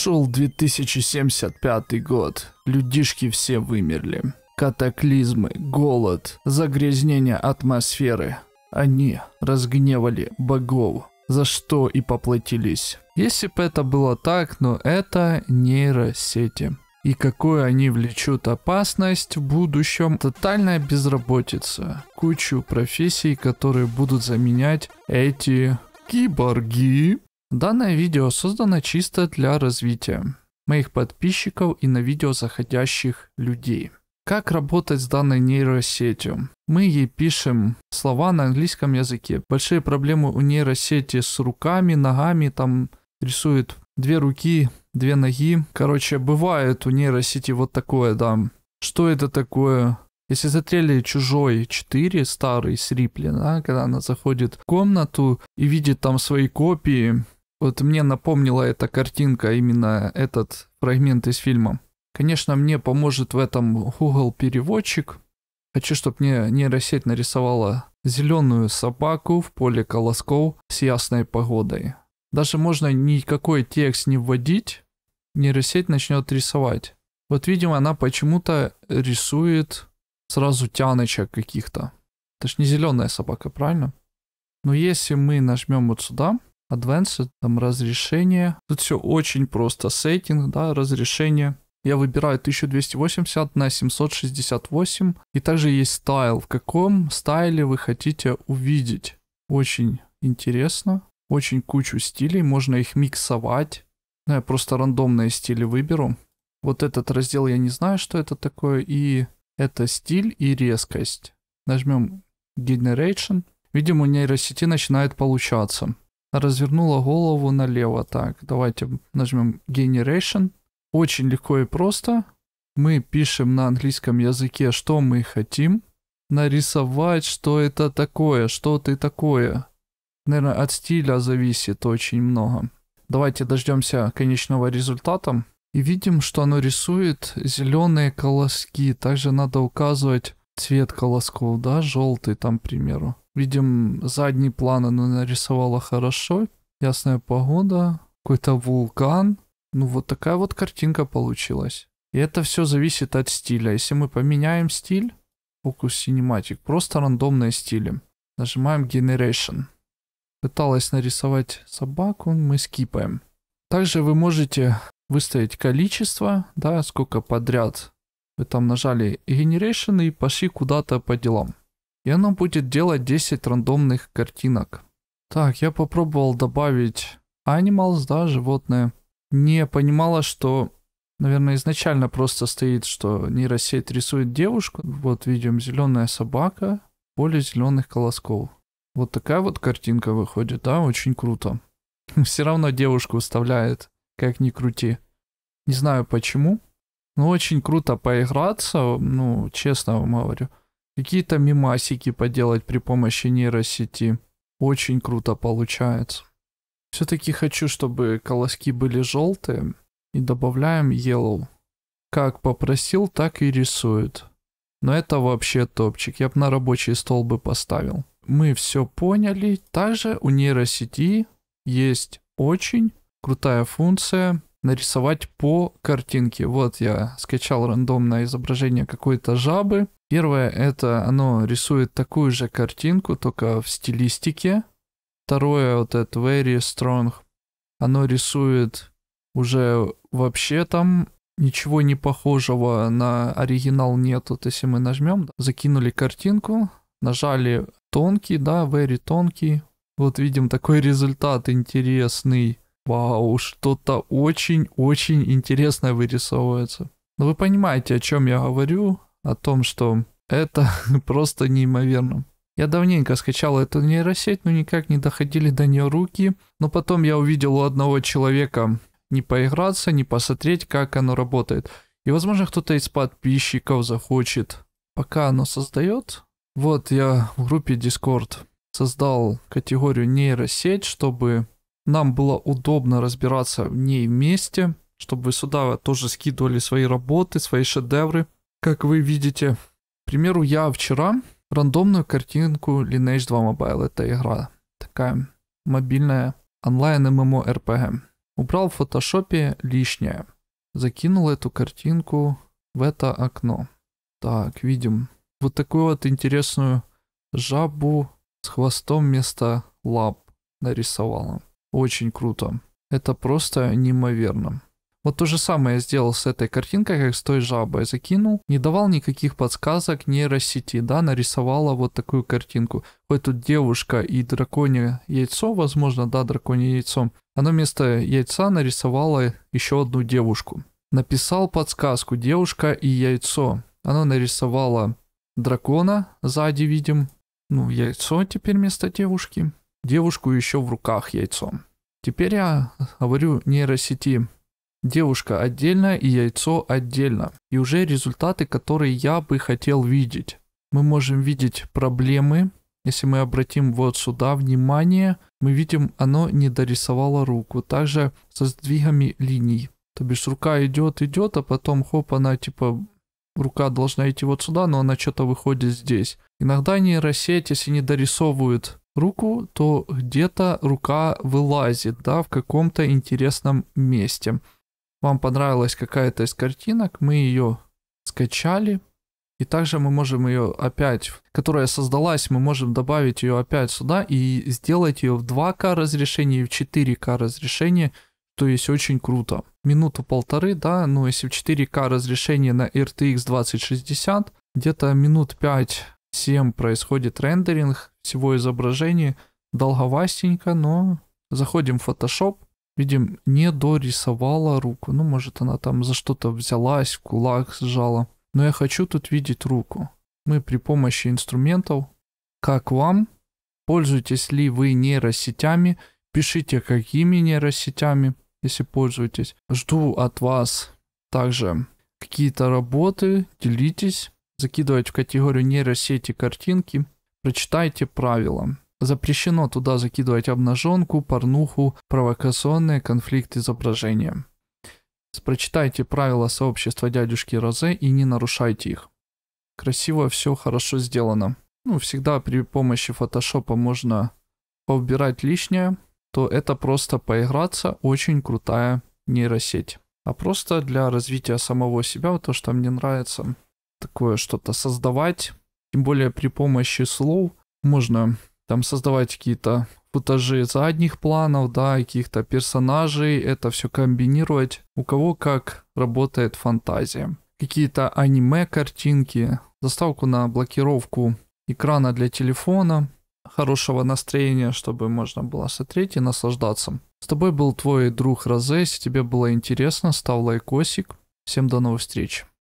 Шел 2075 год. Людишки все вымерли. Катаклизмы, голод, загрязнение атмосферы. Они разгневали богов, за что и поплатились. Если бы это было так, но это нейросети. И какую они влечут опасность в будущем? Тотальная безработица. Кучу профессий, которые будут заменять эти киборги. Данное видео создано чисто для развития моих подписчиков и на видео заходящих людей. Как работать с данной нейросетью? Мы ей пишем слова на английском языке. Большие проблемы у нейросети с руками, ногами, там рисует две руки, две ноги. Короче, бывает у нейросети вот такое, да. Что это такое? Если смотрели «Чужой 4», старый, с Рипли, да, когда она заходит в комнату и видит там свои копии, вот мне напомнила эта картинка именно этот фрагмент из фильма. Конечно, мне поможет в этом Google переводчик. Хочу, чтобы мне нейросеть нарисовала зеленую собаку в поле колосков с ясной погодой. Даже можно никакой текст не вводить, нейросеть начнет рисовать. Вот, видимо, она почему-то рисует сразу тяночек каких-то. Это ж не зеленая собака, правильно? Но если мы нажмем вот сюда, Advanced, там разрешение. Тут все очень просто. Сеттинг, да, разрешение. Я выбираю 1280 на 768. И также есть стайл. В каком стайле вы хотите увидеть? Очень интересно. Очень кучу стилей. Можно их миксовать. Ну, я просто рандомные стили выберу. Вот этот раздел я не знаю, что это такое. И это стиль и резкость. Нажмем Generation. Видимо, у нейросети начинает получаться развернула голову налево. Так, давайте нажмем Generation. Очень легко и просто. Мы пишем на английском языке, что мы хотим. Нарисовать, что это такое, что ты такое. Наверное, от стиля зависит очень много. Давайте дождемся конечного результата. И видим, что оно рисует зеленые колоски. Также надо указывать цвет колосков, да, желтый там, к примеру. Видим, задний план она нарисовала хорошо. Ясная погода, какой-то вулкан. Ну, вот такая вот картинка получилась. И это все зависит от стиля. Если мы поменяем стиль, фокус синематик, просто рандомные стили. Нажимаем Generation. Пыталась нарисовать собаку, мы скипаем. Также вы можете выставить количество, да, сколько подряд вы там нажали Generation и пошли куда-то по делам и оно будет делать 10 рандомных картинок. Так, я попробовал добавить animals, да, животное. Не понимала, что, наверное, изначально просто стоит, что нейросеть рисует девушку. Вот видим зеленая собака, поле зеленых колосков. Вот такая вот картинка выходит, да, очень круто. Все равно девушку вставляет, как ни крути. Не знаю почему, но очень круто поиграться, ну, честно вам говорю какие-то мимасики поделать при помощи нейросети. Очень круто получается. Все-таки хочу, чтобы колоски были желтые. И добавляем yellow. Как попросил, так и рисует. Но это вообще топчик. Я бы на рабочий стол бы поставил. Мы все поняли. Также у нейросети есть очень крутая функция нарисовать по картинке. Вот я скачал рандомное изображение какой-то жабы Первое — это оно рисует такую же картинку, только в стилистике. Второе — вот это Very Strong. Оно рисует уже вообще там ничего не похожего на оригинал нету. То если мы нажмем, закинули картинку, нажали тонкий, да, very тонкий. Вот видим такой результат интересный. Вау, что-то очень-очень интересное вырисовывается. Но ну, вы понимаете, о чем я говорю о том, что это просто неимоверно. Я давненько скачал эту нейросеть, но никак не доходили до нее руки. Но потом я увидел у одного человека не поиграться, не посмотреть, как оно работает. И, возможно, кто-то из подписчиков захочет. Пока оно создает, вот я в группе Discord создал категорию нейросеть, чтобы нам было удобно разбираться в ней вместе, чтобы вы сюда тоже скидывали свои работы, свои шедевры – как вы видите. К примеру, я вчера рандомную картинку Lineage 2 Mobile, это игра такая мобильная онлайн ММО РПГ. Убрал в фотошопе лишнее. Закинул эту картинку в это окно. Так, видим вот такую вот интересную жабу с хвостом вместо лап нарисовала. Очень круто. Это просто неимоверно. Вот то же самое я сделал с этой картинкой, как с той жабой. Закинул, не давал никаких подсказок нейросети, да, нарисовала вот такую картинку. Вот тут девушка и драконье яйцо, возможно, да, драконье яйцом. Она вместо яйца нарисовала еще одну девушку. Написал подсказку «девушка и яйцо». Она нарисовала дракона сзади, видим. Ну, яйцо теперь вместо девушки. Девушку еще в руках яйцом. Теперь я говорю нейросети, девушка отдельно и яйцо отдельно. И уже результаты, которые я бы хотел видеть. Мы можем видеть проблемы. Если мы обратим вот сюда внимание, мы видим, оно не дорисовало руку. Также со сдвигами линий. То бишь рука идет, идет, а потом хоп, она типа рука должна идти вот сюда, но она что-то выходит здесь. Иногда нейросеть, если не дорисовывают руку, то где-то рука вылазит, да, в каком-то интересном месте вам понравилась какая-то из картинок, мы ее скачали, и также мы можем ее опять, которая создалась, мы можем добавить ее опять сюда и сделать ее в 2К разрешение, и в 4К разрешение, то есть очень круто. Минуту-полторы, да, но если в 4К разрешение на RTX 2060, где-то минут 5-7 происходит рендеринг всего изображения, долговастенько, но заходим в Photoshop, Видим, не дорисовала руку. Ну, может, она там за что-то взялась, кулак сжала. Но я хочу тут видеть руку. Мы при помощи инструментов, как вам, пользуетесь ли вы нейросетями, пишите, какими нейросетями, если пользуетесь. Жду от вас также какие-то работы, делитесь, закидывайте в категорию нейросети картинки, прочитайте правила. Запрещено туда закидывать обнаженку, порнуху, провокационные конфликты изображения. Прочитайте правила сообщества дядюшки Розе и не нарушайте их. Красиво все хорошо сделано. Ну, всегда при помощи фотошопа можно поубирать лишнее, то это просто поиграться, очень крутая нейросеть. А просто для развития самого себя, то, что мне нравится, такое что-то создавать. Тем более при помощи слов можно там создавать какие-то футажи задних планов, да, каких-то персонажей, это все комбинировать, у кого как работает фантазия. Какие-то аниме-картинки, заставку на блокировку экрана для телефона, хорошего настроения, чтобы можно было смотреть и наслаждаться. С тобой был твой друг Розе, если тебе было интересно, ставь лайкосик. Всем до новых встреч.